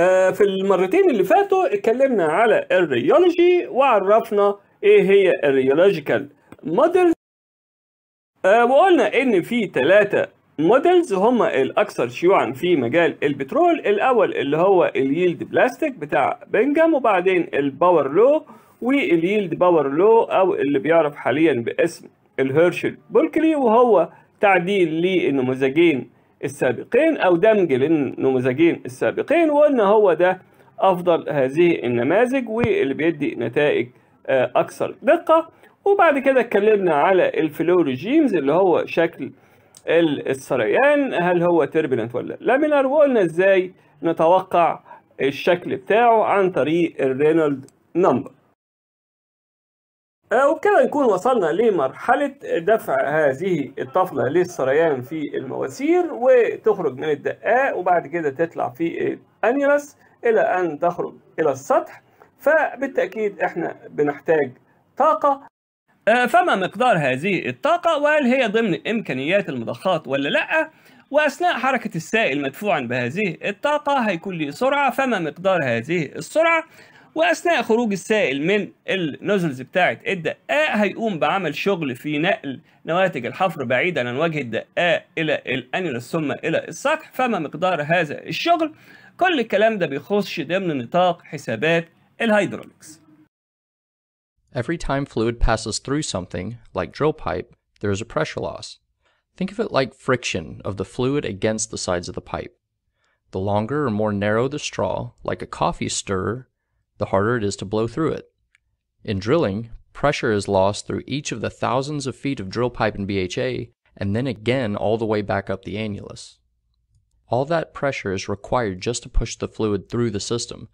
آه، في المرتين اللي فاتوا اتكلمنا على الريولوجي وعرفنا ايه هي الريولوجيكال مودلز آه، وقلنا ان في ثلاثة مودلز هما الاكثر شيوعا في مجال البترول الاول اللي هو اليلد بلاستيك بتاع بنجام وبعدين الباور لو واليلد باور لو او اللي بيعرف حاليا باسم الهيرشل بولكلي وهو تعديل لنموذجين السابقين أو دمج للنموذجين السابقين وأن هو ده أفضل هذه النماذج واللي بيدي نتائج آه، أكثر دقة وبعد كده اتكلمنا على الفلو ريجيمز اللي هو شكل السريان هل هو تربلنت ولا لامينار وقلنا ازاي نتوقع الشكل بتاعه عن طريق الرينولد نمبر وبكده آه، نكون وصلنا لمرحلة دفع هذه الطفلة للسريان في المواسير وتخرج من الدقاق وبعد كده تطلع في الأنيرس إلى أن تخرج إلى السطح فبالتأكيد إحنا بنحتاج طاقة آه، فما مقدار هذه الطاقة وهل هي ضمن إمكانيات المضخات ولا لأ وأثناء حركة السائل مدفوعا بهذه الطاقة هيكون لي سرعة فما مقدار هذه السرعة واثناء خروج السائل من النوزلز بتاعه الدقاق هيقوم بعمل شغل في نقل نواتج الحفر بعيدا عن وجه الدقاق الى الانيلس ثم الى السطح فما مقدار هذا الشغل كل الكلام ده بيخش ضمن نطاق حسابات الهيدروليكس Every time fluid passes through something, like drill pipe, there is a pressure loss. Think of it like friction of the fluid against the sides of the pipe. The longer or more narrow the straw, like a coffee stirrer, the harder it is to blow through it. In drilling, pressure is lost through each of the thousands of feet of drill pipe and BHA, and then again all the way back up the annulus. All that pressure is required just to push the fluid through the system.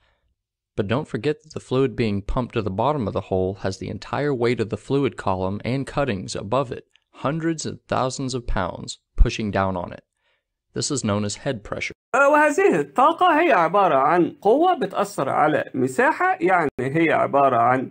But don't forget that the fluid being pumped to the bottom of the hole has the entire weight of the fluid column and cuttings above it, hundreds and thousands of pounds, pushing down on it. This is known as head pressure. وهذه الطاقة هي عبارة عن قوة بتأثر على مساحة يعني هي عبارة عن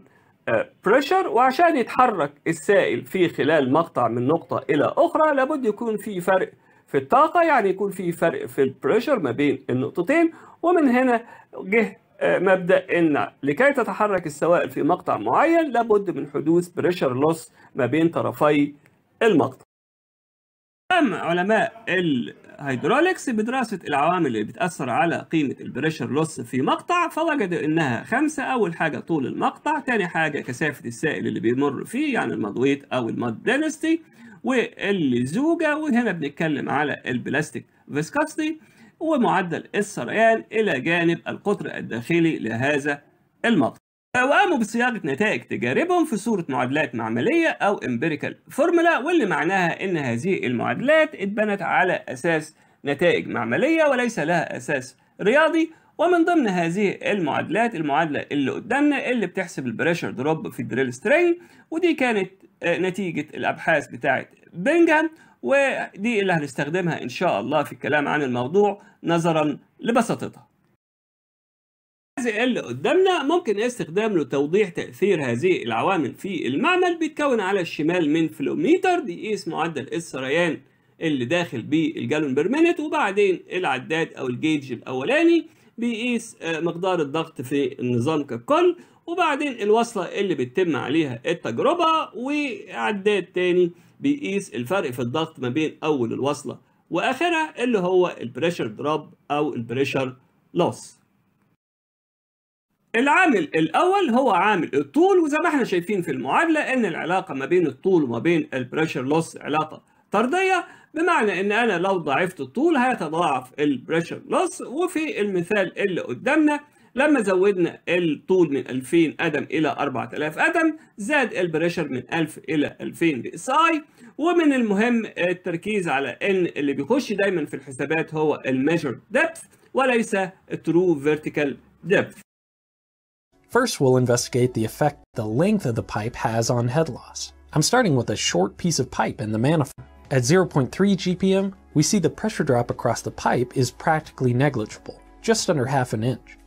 بريشر آه، وعشان يتحرك السائل في خلال مقطع من نقطة إلى أخرى لابد يكون في فرق في الطاقة يعني يكون في فرق في البريشر ما بين النقطتين ومن هنا جه آه، مبدأ إن لكي تتحرك السوائل في مقطع معين لابد من حدوث بريشر لوس ما بين طرفي المقطع. أما علماء هيدروليكس بدراسة العوامل اللي بتأثر على قيمة البريشر لوس في مقطع فوجدوا إنها خمسة أول حاجة طول المقطع تاني حاجة كثافة السائل اللي بيمر فيه يعني المضويت أو الماد دينستي واللزوجة وهنا بنتكلم على البلاستيك فيسكاستي ومعدل السريان إلى جانب القطر الداخلي لهذا المقطع وقاموا بصياغة نتائج تجاربهم في صورة معادلات معملية أو empirical فورمولا واللي معناها إن هذه المعادلات اتبنت على أساس نتائج معملية وليس لها أساس رياضي ومن ضمن هذه المعادلات المعادلة اللي قدامنا اللي بتحسب البريشر دروب في الدريل سترينج ودي كانت آه، نتيجة الأبحاث بتاعة بنجهام ودي اللي هنستخدمها إن شاء الله في الكلام عن الموضوع نظرا لبساطتها اللي قدامنا ممكن استخدام لتوضيح تأثير هذه العوامل في المعمل بيتكون على الشمال من فلوميتر بيقيس معدل السريان اللي داخل بالجالون برمينت وبعدين العداد او الجيج الاولاني بيقيس آه، مقدار الضغط في النظام ككل وبعدين الوصلة اللي بتتم عليها التجربة وعداد تاني بيقيس الفرق في الضغط ما بين أول الوصلة وآخرها اللي هو البريشر دروب أو البريشر لوس العامل الاول هو عامل الطول وزي ما احنا شايفين في المعادله ان العلاقه ما بين الطول وما بين البريشر لوس علاقه طرديه بمعنى ان انا لو ضاعفت الطول هيتضاعف البريشر لوس وفي المثال اللي قدامنا لما زودنا الطول من 2000 قدم الى 4000 قدم زاد البريشر من 1000 الى 2000 بي اس اي ومن المهم التركيز على ان اللي بيخش دايما في الحسابات هو الميجر ديبث وليس الترو فيرتيكال ديبث First, we'll investigate the effect the length of the pipe has on head loss. I'm starting with a short piece of pipe in the manifold. At 0.3 GPM, we see the pressure drop across the pipe is practically negligible, just under half an inch.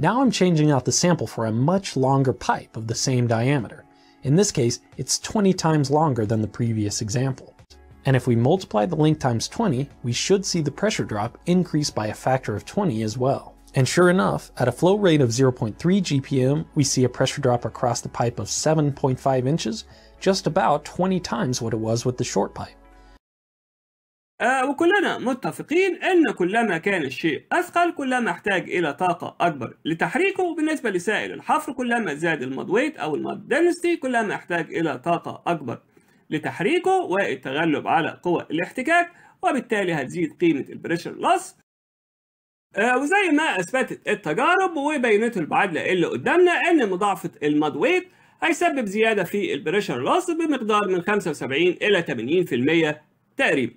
Now I'm changing out the sample for a much longer pipe of the same diameter. In this case, it's 20 times longer than the previous example. And if we multiply the length times 20, we should see the pressure drop increase by a factor of 20 as well. And sure enough, at a flow rate of 0.3 GPM, we see a pressure drop across the pipe of 7.5 inches, just about 20 times what it was with the short pipe. آه وكلنا متفقين أن كلما كان الشيء أثقل كلما احتاج إلى طاقة أكبر لتحريكه وبالنسبة لسائل الحفر كلما زاد المود ويت أو المود دنستي كلما احتاج إلى طاقة أكبر لتحريكه والتغلب على قوى الاحتكاك وبالتالي هتزيد قيمة البريشر لوس آه، وزي ما اثبتت التجارب وبينته المعادله اللي قدامنا ان مضاعفه الماد ويت هيسبب زياده في البريشر لاس بمقدار من 75 الى 80% تقريبا.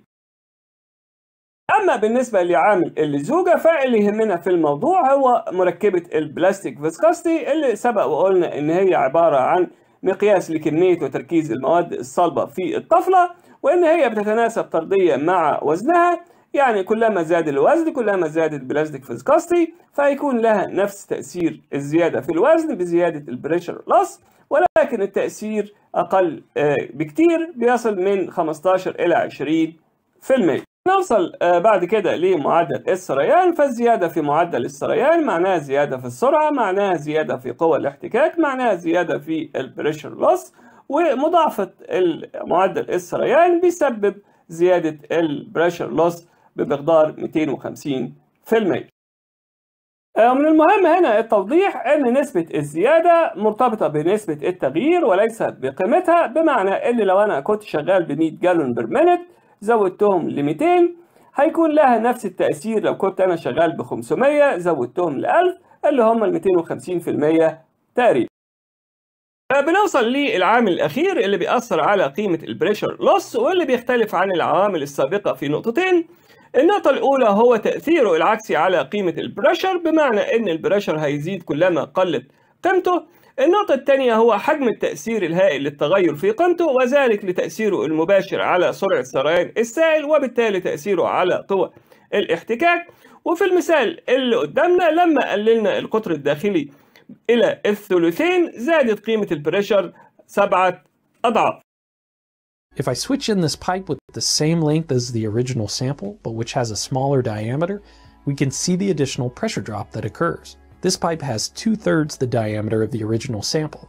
اما بالنسبه لعامل اللزوجه فاللي يهمنا في الموضوع هو مركبه البلاستيك فيسكاستي اللي سبق وقلنا ان هي عباره عن مقياس لكميه وتركيز المواد الصلبه في الطفله وان هي بتتناسب طرديا مع وزنها يعني كلما زاد الوزن كلما زادت بلاستيك فيسكاستي فهيكون لها نفس تأثير الزيادة في الوزن بزيادة البريشر لص ولكن التأثير أقل آه، بكتير بيصل من 15 إلى 20 في المية نوصل آه، بعد كده لمعدل السريان فالزيادة في معدل السريان معناها زيادة في السرعة معناها زيادة في قوة الاحتكاك معناها زيادة في البريشر لوس ومضاعفة معدل السريان بيسبب زيادة البريشر لوس بمقدار 250 في المية آه، من المهم هنا التوضيح أن نسبة الزيادة مرتبطة بنسبة التغيير وليس بقيمتها بمعنى أن لو أنا كنت شغال ب 100 جالون بر مينت زودتهم ل 200 هيكون لها نفس التأثير لو كنت أنا شغال ب 500 زودتهم ل 1000 اللي هم ال 250% تقريبا آه، بنوصل للعامل الأخير اللي بيأثر على قيمة البريشر لوس واللي بيختلف عن العوامل السابقة في نقطتين النقطة الأولى هو تأثيره العكسي على قيمة البريشر بمعنى إن البريشر هيزيد كلما قلت قيمته النقطة الثانية هو حجم التأثير الهائل للتغير في قيمته وذلك لتأثيره المباشر على سرعة سريان السائل وبالتالي تأثيره على قوى الاحتكاك وفي المثال اللي قدامنا لما قللنا القطر الداخلي إلى الثلثين زادت قيمة البريشر سبعة أضعاف If I switch in this pipe with the same length as the original sample, but which has a smaller diameter, we can see the additional pressure drop that occurs. This pipe has two-thirds the diameter of the original sample.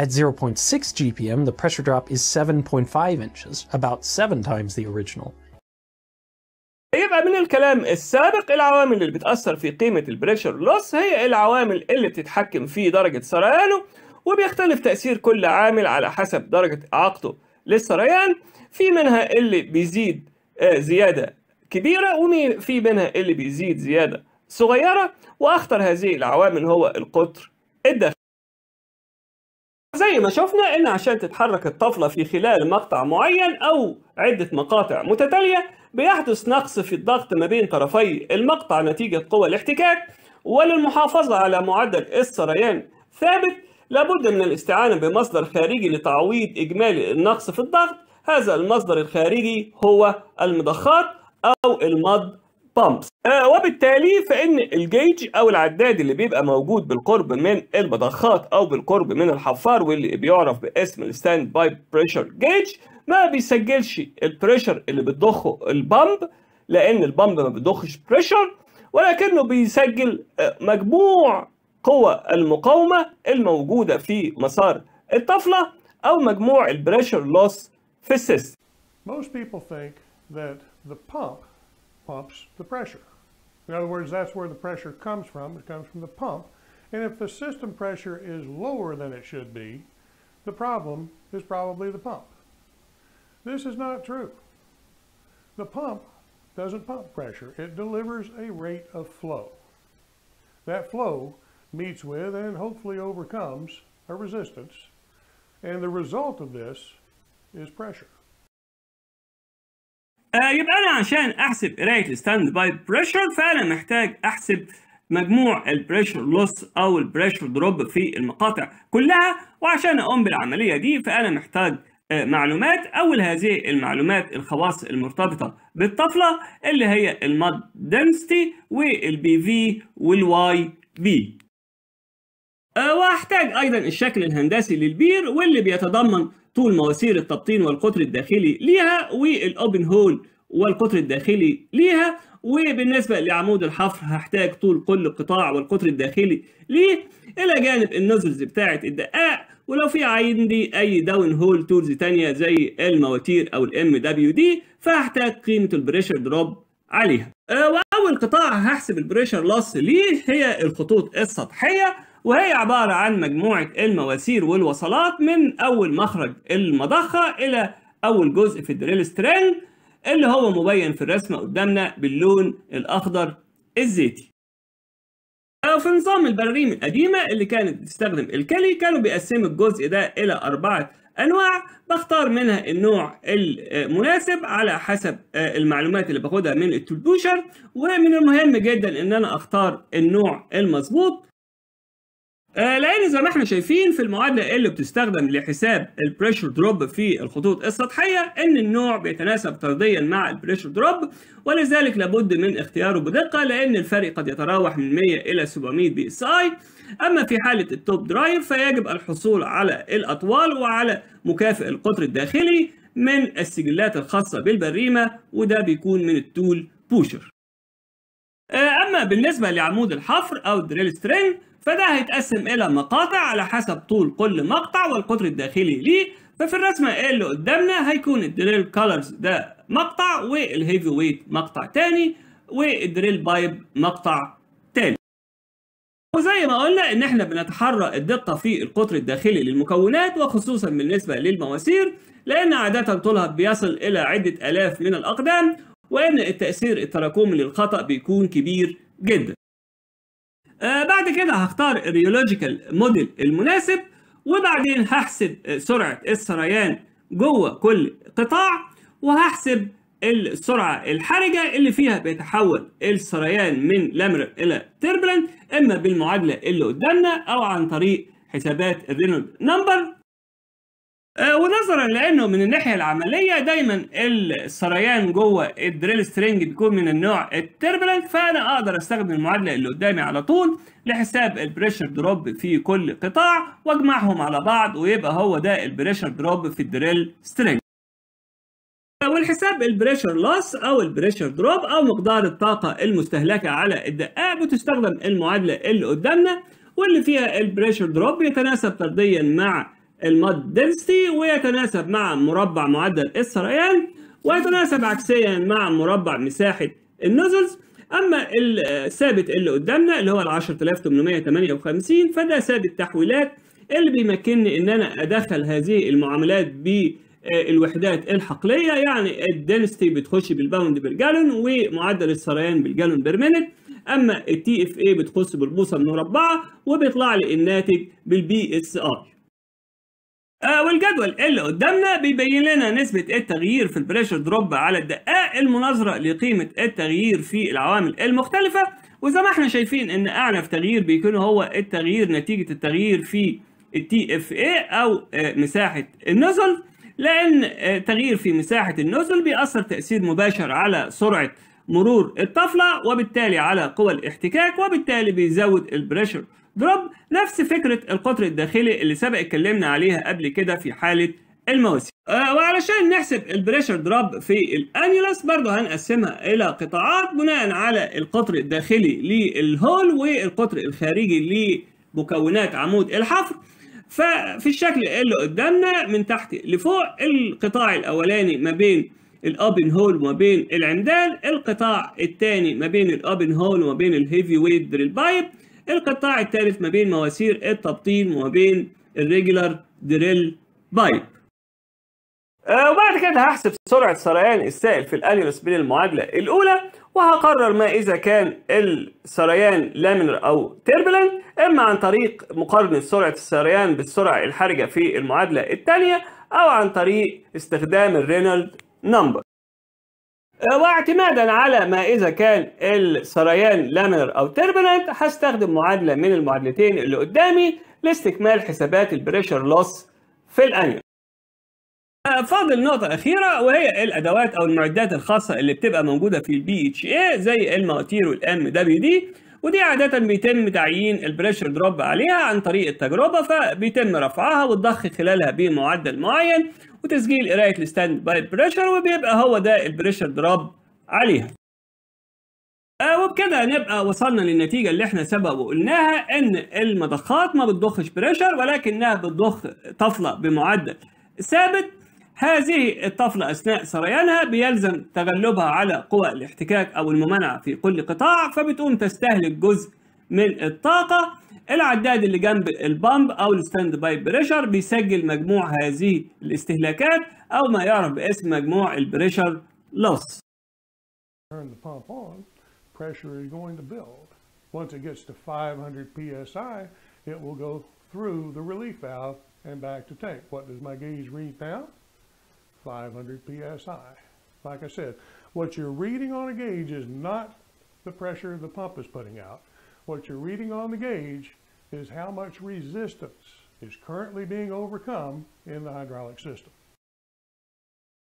At 0.6 GPM, the pressure drop is 7.5 inches, about 7 times the original. يبقى من الكلام السابق العوامل اللي بتأثر في قيمة البريشر لوس هي العوامل اللي بتتحكم في درجة سريانه وبيختلف تأثير كل عامل على حسب درجة إعاقته للسريان في منها اللي بيزيد آه، زيادة كبيرة وفي منها اللي بيزيد زيادة صغيرة وأخطر هذه العوامل هو القطر الداخلي زي ما شفنا ان عشان تتحرك الطفلة في خلال مقطع معين او عدة مقاطع متتالية بيحدث نقص في الضغط ما بين طرفي المقطع نتيجة قوى الاحتكاك وللمحافظة على معدل السريان ثابت لابد من الاستعانة بمصدر خارجي لتعويض إجمالي النقص في الضغط هذا المصدر الخارجي هو المضخات أو المض بامبس آه وبالتالي فإن الجيج أو العداد اللي بيبقى موجود بالقرب من المضخات أو بالقرب من الحفار واللي بيعرف باسم الستاند باي بريشر جيج ما بيسجلش البريشر اللي بتضخه البامب لأن البامب ما بتضخش بريشر ولكنه بيسجل آه، مجموع قوى المقاومة الموجودة في مسار الطفلة أو مجموع البريشر لوس في السيستم. Most people think that the pump pumps the pressure. In other words, that's where the pressure comes from. It comes from the pump. And if the system pressure is lower than it should be, the problem is probably the pump. This is not true. The pump doesn't pump pressure. It delivers a rate of flow. That flow meets with and hopefully overcomes a resistance. And the result of this is pressure. آه، يبقى انا عشان احسب قرايه الستاند باي بريشر فعلا محتاج احسب مجموع البريشر لوس او البريشر دروب في المقاطع كلها وعشان اقوم بالعمليه دي فانا محتاج آه، معلومات اول هذه المعلومات الخواص المرتبطه بالطفله اللي هي الماد دنسيتي والبي في والواي بي أه، وهحتاج أيضا الشكل الهندسي للبير واللي بيتضمن طول مواسير التبطين والقطر الداخلي ليها والأوبن هول والقطر الداخلي ليها وبالنسبة لعمود الحفر هحتاج طول كل قطاع والقطر الداخلي ليه إلى جانب النزلز بتاعة الدقاق ولو في عندي أي داون هول تولز تانية زي المواتير أو الام دبليو دي فهحتاج قيمة البريشر دروب عليها أه، وأول قطاع هحسب البريشر لوس ليه هي الخطوط السطحية وهي عبارة عن مجموعة المواسير والوصلات من أول مخرج المضخة إلى أول جزء في الدريل سترينج اللي هو مبين في الرسمة قدامنا باللون الأخضر الزيتي. آه، في نظام البراريم القديمة اللي كانت بتستخدم الكلي كانوا بيقسموا الجزء ده إلى أربعة أنواع بختار منها النوع المناسب على حسب آه، المعلومات اللي باخدها من التولبوشر ومن المهم جدا إن أنا أختار النوع المظبوط آه، لان زي ما احنا شايفين في المعادله اللي بتستخدم لحساب البريشر دروب في الخطوط السطحيه ان النوع بيتناسب طرديا مع البريشر دروب ولذلك لابد من اختياره بدقه لان الفرق قد يتراوح من 100 الى 700 بي اس اي اما في حاله التوب درايف فيجب الحصول على الاطوال وعلى مكافئ القطر الداخلي من السجلات الخاصه بالبريمه وده بيكون من التول بوشر آه، اما بالنسبه لعمود الحفر او الدريل سترين فده هيتقسم إلى مقاطع على حسب طول كل مقطع والقطر الداخلي ليه ففي الرسمة اللي قدامنا هيكون الدريل كولرز ده مقطع والهيفي ويت مقطع تاني والدريل بايب مقطع تاني وزي ما قلنا ان احنا بنتحرى الدقة في القطر الداخلي للمكونات وخصوصا بالنسبة للمواسير لان عادة طولها بيصل الى عدة الاف من الاقدام وان التأثير التراكمي للخطأ بيكون كبير جدا آه، بعد كده هختار الريولوجيكال موديل المناسب وبعدين هحسب سرعة السريان جوه كل قطاع وهحسب السرعة الحرجة اللي فيها بيتحول السريان من لامر إلى تربلنت إما بالمعادلة اللي قدامنا أو عن طريق حسابات الرينولد نمبر آه، ونظرا لانه من الناحيه العمليه دايما السريان جوه الدريل سترينج بيكون من النوع التربلنت فانا اقدر استخدم المعادله اللي قدامي على طول لحساب البريشر دروب في كل قطاع واجمعهم على بعض ويبقى هو ده البريشر دروب في الدريل سترينج والحساب البريشر لوس او البريشر دروب او مقدار الطاقه المستهلكه على الدقائق بتستخدم المعادله اللي قدامنا واللي فيها البريشر دروب يتناسب طرديا مع الماد دنسيتي ويتناسب مع مربع معدل السريان ويتناسب عكسيا مع مربع مساحه النزلز اما الثابت اللي قدامنا اللي هو ال 10858 فده ثابت تحويلات اللي بيمكنني ان انا ادخل هذه المعاملات بالوحدات آه، الحقليه يعني الدنستي بتخش بالباوند بالجالون ومعدل السريان بالجالون برمينت اما التي اف اي بتخش بالبوصه المربعه وبيطلع لي الناتج بالبي اس اي آه والجدول اللي قدامنا بيبين لنا نسبة التغيير في البريشر دروب على الدقائق المناظرة لقيمة التغيير في العوامل المختلفة وزي ما احنا شايفين ان اعنف تغيير بيكون هو التغيير نتيجة التغيير في التي اف اي او آه مساحة النزل لان آه تغيير في مساحة النزل بيأثر تأثير مباشر على سرعة مرور الطفلة وبالتالي على قوى الاحتكاك وبالتالي بيزود البريشر دروب نفس فكرة القطر الداخلي اللي سبق اتكلمنا عليها قبل كده في حالة المواسم أه وعلشان نحسب البريشر دروب في الانيولس برضه هنقسمها الى قطاعات بناء على القطر الداخلي للهول والقطر الخارجي لمكونات عمود الحفر ففي الشكل اللي قدامنا من تحت لفوق القطاع الاولاني ما بين الابن هول وما بين العمدان القطاع الثاني ما بين الابن هول وما بين الهيفي ويت دريل بايب القطاع الثالث ما بين مواسير التبطين وما بين الريجولار دريل بايب آه، وبعد كده هحسب سرعة سريان السائل في الأنيوس بين المعادلة الأولى وهقرر ما إذا كان السريان لامينر أو تيربلنت إما عن طريق مقارنة سرعة السريان بالسرعة الحرجة في المعادلة الثانية أو عن طريق استخدام الرينالد نمبر واعتمادا على ما اذا كان السريان لامينر او تيربننت هستخدم معادله من المعادلتين اللي قدامي لاستكمال حسابات البريشر لوس في الانيون آه، فاضل نقطة أخيرة وهي الأدوات أو المعدات الخاصة اللي بتبقى موجودة في البي اتش اي زي المواتير والام دبليو دي ودي عادة بيتم تعيين البريشر دروب عليها عن طريق التجربة فبيتم رفعها والضخ خلالها بمعدل معين وتسجيل قرايه الستاند باي بريشر وبيبقى هو ده البريشر دروب عليها آه وبكده نبقى وصلنا للنتيجة اللي احنا سبق وقلناها ان المضخات ما بتضخش بريشر ولكنها بتضخ طفلة بمعدل ثابت هذه الطفلة أثناء سريانها بيلزم تغلبها على قوى الاحتكاك أو الممانعة في كل قطاع فبتقوم تستهلك جزء من الطاقة العداد اللي جنب البامب أو الستاند باي بريشر بيسجل مجموع هذه الاستهلاكات أو ما يعرف باسم مجموع البريشر لوس pressure is going to build. Once it gets to 500 psi, it will go through the relief valve and back to tank. What does my gauge read now? 500 psi. Like I said, what you're reading on a gauge is not the pressure the pump is putting out. What you're reading on the gauge is how much resistance is currently being overcome in the hydraulic system.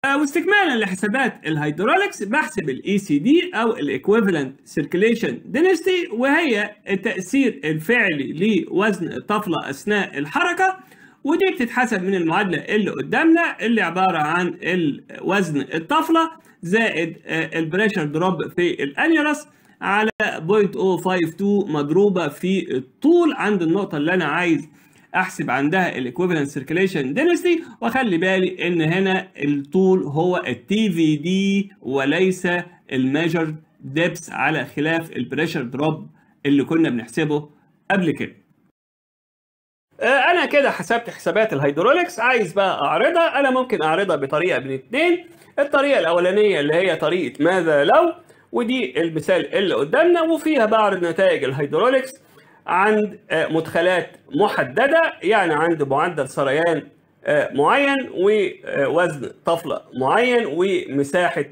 آه، واستكمالا لحسابات الهيدروليكس بحسب الاي سي دي او الايكويفالنت سيركيليشن دينستي وهي التاثير الفعلي لوزن الطفله اثناء الحركه ودي بتتحسب من المعادله اللي قدامنا اللي عباره عن وزن الطفله زائد آه، البريشر دروب في الأنيروس على 0.052 مضروبه في الطول عند النقطه اللي انا عايز احسب عندها Equivalent Circulation Density واخلي بالي ان هنا الطول هو التي في دي وليس الميجر Depth على خلاف البريشر دروب اللي كنا بنحسبه قبل كده آه، انا كده حسبت حسابات الهيدروليكس عايز بقى اعرضها انا ممكن اعرضها بطريقه من اتنين الطريقه الاولانيه اللي هي طريقه ماذا لو ودي المثال اللي قدامنا وفيها بعرض نتائج الهيدروليكس عند آه، مدخلات محدده يعني عند معدل سريان آه، معين ووزن آه، طفله معين ومساحه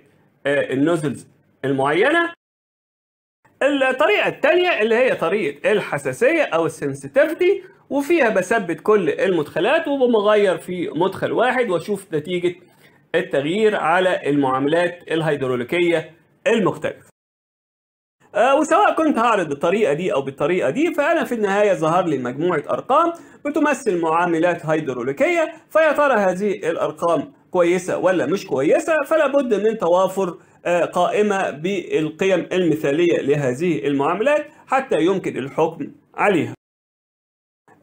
النوزلز المعينه الطريقه الثانيه اللي هي طريقه الحساسيه او السنسيتيفيتي وفيها بثبت كل المدخلات وبمغير في مدخل واحد واشوف نتيجه التغيير على المعاملات الهيدروليكيه المختلف آه، وسواء كنت هعرض بالطريقة دي أو بالطريقة دي فأنا في النهاية ظهر لي مجموعة أرقام بتمثل معاملات هيدروليكية فيا ترى هذه الأرقام كويسة ولا مش كويسة فلا بد من توافر آه، قائمة بالقيم المثالية لهذه المعاملات حتى يمكن الحكم عليها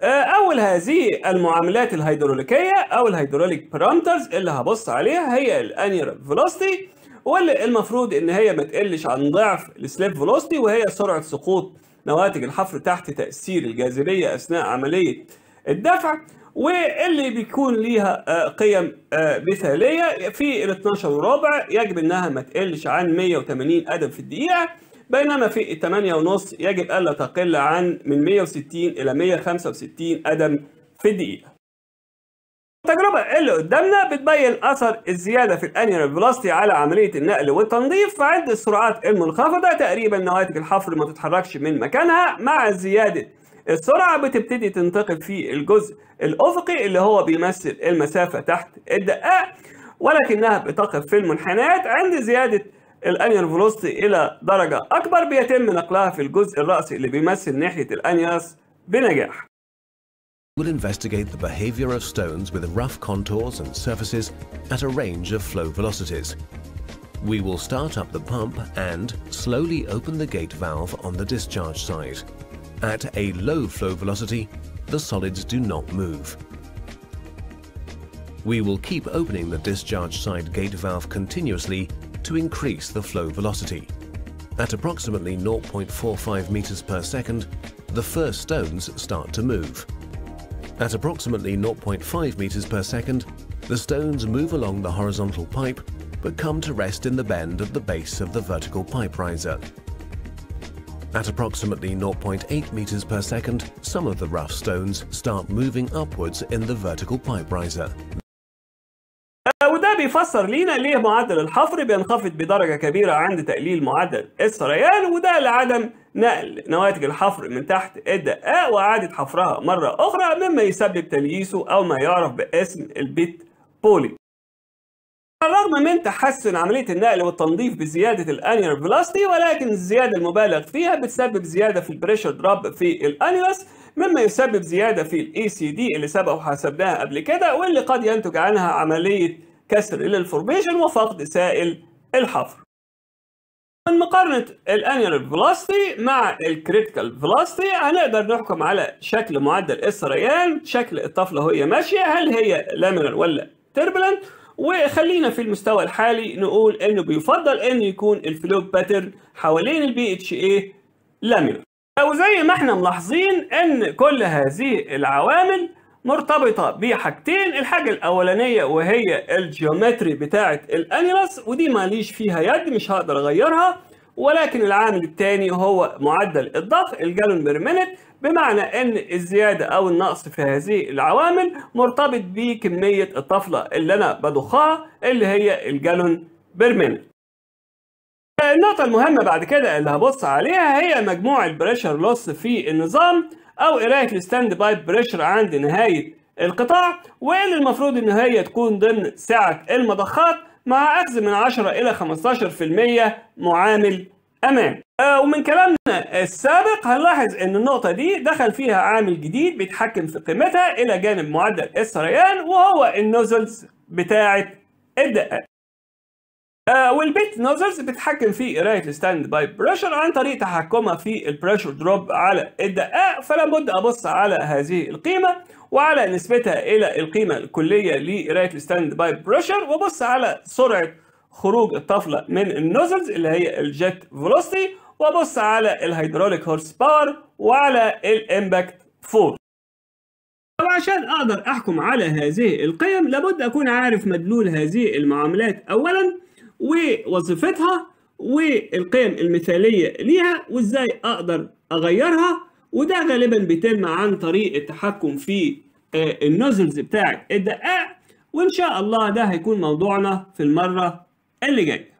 آه، أول هذه المعاملات الهيدروليكية أو الهيدروليك بارامترز اللي هبص عليها هي الانير فيلوستي واللي المفروض ان هي ما تقلش عن ضعف السليب فيلوستي وهي سرعه سقوط نواتج الحفر تحت تاثير الجاذبيه اثناء عمليه الدفع واللي بيكون ليها آه، قيم آه، مثاليه في ال 12 وربع يجب انها ما تقلش عن 180 قدم في الدقيقه بينما في ال 8 ونص يجب الا تقل عن من 160 الى 165 قدم في الدقيقه التجربة اللي قدامنا بتبين أثر الزيادة في الأنيال فيلوستي على عملية النقل والتنظيف فعند السرعات المنخفضة تقريبا نواتج الحفر ما تتحركش من مكانها مع زيادة السرعة بتبتدي تنتقل في الجزء الأفقي اللي هو بيمثل المسافة تحت الدقاق ولكنها بتقف في المنحنيات عند زيادة الانيال فيلوستي الى درجه اكبر بيتم نقلها في الجزء الراسي اللي بيمثل ناحيه الانياس بنجاح will investigate the behavior of stones with rough contours and surfaces at a range of flow velocities. We will start up the pump and slowly open the gate valve on the discharge side. At a low flow velocity, the solids do not move. We will keep opening the discharge side gate valve continuously to increase the flow velocity. At approximately 0.45 meters per second, the first stones start to move. At approximately 0.5 meters per second, the stones move along the horizontal pipe but come to rest in the bend at the base of the vertical pipe riser. At approximately 0.8 meters per second, some of the rough stones start moving upwards in the vertical pipe riser. بيفسر لينا ليه معدل الحفر بينخفض بدرجة كبيرة عند تقليل معدل السريان وده لعدم نقل نواتج الحفر من تحت الدقاق وإعادة حفرها مرة أخرى مما يسبب تلييسه أو ما يعرف باسم البيت بولي على الرغم من تحسن عملية النقل والتنظيف بزيادة الانيور فيلاستي ولكن الزيادة المبالغ فيها بتسبب زيادة في البريشر دروب في الانيوس مما يسبب زيادة في الاي سي e دي اللي سبق وحسبناها قبل كده واللي قد ينتج عنها عملية كسر للفورميشن وفقد سائل الحفر من مقارنة الانيرال فيلوستي مع الكريتيكال فيلوستي هنقدر نحكم على شكل معدل السريان شكل الطفلة وهي ماشية هل هي لامينر ولا تربلنت وخلينا في المستوى الحالي نقول انه بيفضل ان يكون الفلو باترن حوالين البي اتش اي لامينر او زي ما احنا ملاحظين ان كل هذه العوامل مرتبطه بحاجتين الحاجه الاولانيه وهي الجيومتري بتاعه الانيلس ودي ماليش فيها يد مش هقدر اغيرها ولكن العامل الثاني هو معدل الضغط الجالون بير مينت بمعنى ان الزياده او النقص في هذه العوامل مرتبط بكميه الطفله اللي انا بضخها اللي هي الجالون بير مينت النقطة المهمة بعد كده اللي هبص عليها هي مجموع البريشر لوس في النظام او قرايه الستاند باي بريشر عند نهايه القطاع واللي المفروض ان هي تكون ضمن سعه المضخات مع اخذ من 10 الى 15% معامل امان آه ومن كلامنا السابق هنلاحظ ان النقطة دي دخل فيها عامل جديد بيتحكم في قيمتها الى جانب معدل السريان وهو النوزلز بتاعة الدقات آه والبيت نوزلز بتتحكم في قرايه الستاند باي بريشر عن طريق تحكمها في البريشر دروب على الدقاق فلابد ابص على هذه القيمه وعلى نسبتها الى القيمه الكليه لقرايه الستاند باي بريشر وابص على سرعه خروج الطفله من النوزلز اللي هي الجت فيلوستي وابص على الهيدروليك هورس باور وعلى الامباكت فور وعشان اقدر احكم على هذه القيم لابد اكون عارف مدلول هذه المعاملات اولا ووظيفتها والقيم المثالية ليها وازاي اقدر اغيرها وده غالبا بيتم عن طريق التحكم في آه، النوزلز بتاعت الدقاق وان شاء الله ده هيكون موضوعنا في المرة اللي جايه